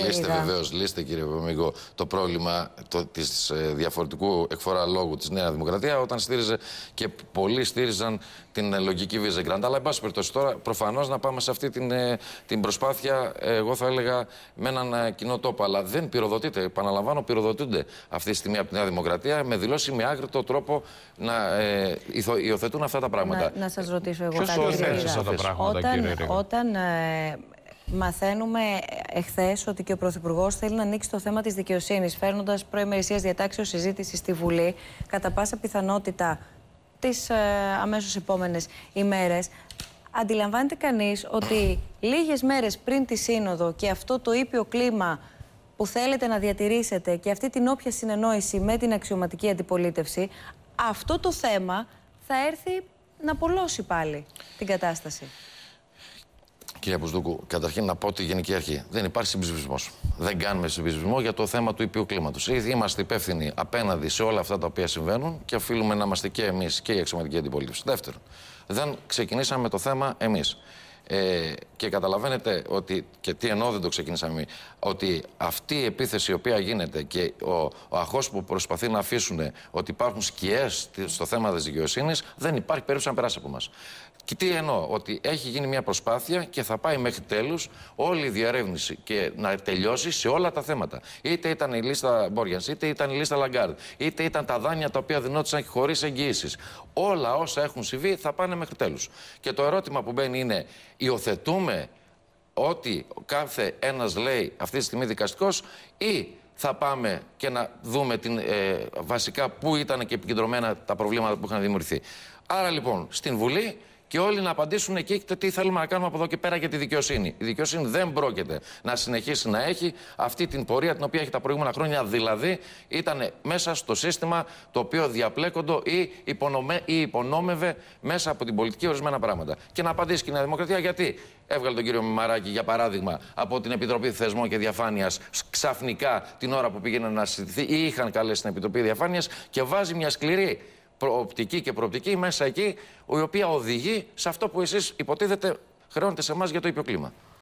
Λύστε βεβαίως, λύστε κύριε Πεμίγκο, το πρόβλημα της ε, διαφορετικού εκφορά λόγου της Νέα Δημοκρατία όταν στήριζε και πολλοί στήριζαν την ε, λογική Βίζεγκραντ. Αλλά, εν πάση περιπτώσει, τώρα προφανώς να πάμε σε αυτή την, ε, την προσπάθεια, εγώ θα έλεγα, με έναν κοινό τόπο. Αλλά δεν πυροδοτείται, επαναλαμβάνω, πυροδοτούνται αυτή τη στιγμή από τη Νέα Δημοκρατία με δηλώσεις με άκρητο τρόπο να ε, υιοθετούν αυτά τα πράγματα. Να, να σας ρωτήσω εγώ Ποιος κάτι. Ποιο όταν, Όταν, Μαθαίνουμε εχθές ότι και ο Πρωθυπουργός θέλει να ανοίξει το θέμα της δικαιοσύνης, φέρνοντας προημερησίας διατάξεως συζήτησης στη Βουλή, κατά πάσα πιθανότητα τις ε, αμέσως αμέσω επόμενες ημέρες. Αντιλαμβάνεται κανείς ότι λίγες μέρες πριν τη Σύνοδο και αυτό το ήπιο κλίμα που θέλετε να διατηρήσετε και αυτή την όποια συνεννόηση με την αξιωματική αντιπολίτευση, αυτό το θέμα θα έρθει να πολλώσει πάλι την κατάσταση. Κύριε Μπουσδούκου, καταρχήν να πω τη Γενική Αρχή. Δεν υπάρχει συμπισβισμός. Δεν κάνουμε συμπισπισμό για το θέμα του κλίματος. κλίματο. Είμαστε υπεύθυνοι απέναντι σε όλα αυτά τα οποία συμβαίνουν και οφείλουμε να είμαστε και εμείς και η αξιωματική αντιπολίτευση. Δεύτερον, δεν ξεκινήσαμε το θέμα εμείς. Ε, και καταλαβαίνετε ότι, και τι εννοώ δεν το ξεκίνησαμε, ότι αυτή η επίθεση η οποία γίνεται και ο, ο αχός που προσπαθεί να αφήσουν ότι υπάρχουν σκιές στο θέμα της δικαιοσύνης, δεν υπάρχει περίπτωση να περάσει από μας. Και τι εννοώ, ότι έχει γίνει μια προσπάθεια και θα πάει μέχρι τέλους όλη η διαρεύνηση και να τελειώσει σε όλα τα θέματα. Είτε ήταν η λίστα Μπόριαν, είτε ήταν η λίστα Λαγκάρντ, είτε ήταν τα δάνεια τα οποία δινόντουσαν χωρίς εγγυήσεις. Όλα όσα έχουν συμβεί θα πάνε μέχρι τέλους. Και το ερώτημα που μπαίνει είναι, υιοθετούμε ότι κάθε ένας λέει αυτή τη στιγμή δικαστικός ή θα πάμε και να δούμε την, ε, βασικά πού ήταν και επικεντρωμένα τα προβλήματα που είχαν δημιουργηθεί. Άρα λοιπόν στην Βουλή και όλοι να απαντήσουν εκεί το τι θέλουμε να κάνουμε από εδώ και πέρα για τη δικαιοσύνη. Η δικαιοσύνη δεν πρόκειται να συνεχίσει να έχει αυτή την πορεία την οποία έχει τα προηγούμενα χρόνια. Δηλαδή ήταν μέσα στο σύστημα το οποίο διαπλέκοντο ή, υπονομε... ή υπονόμευε μέσα από την πολιτική ορισμένα πράγματα. Και να απαντήσει και η Νέα Δημοκρατία γιατί έβγαλε τον κύριο Μημαράκη, για παράδειγμα, από την Επιτροπή Θεσμών και Διαφάνειας ξαφνικά την ώρα που πήγαινε να συζητηθεί ή είχαν καλέσει την Επιτροπή Διαφάνειας και βάζει μια σκληρή οπτική και προοπτική μέσα εκεί, η οποία οδηγεί σε αυτό που εσείς υποτίθεται χρεώνετε σε εμάς για το ίδιο κλίμα.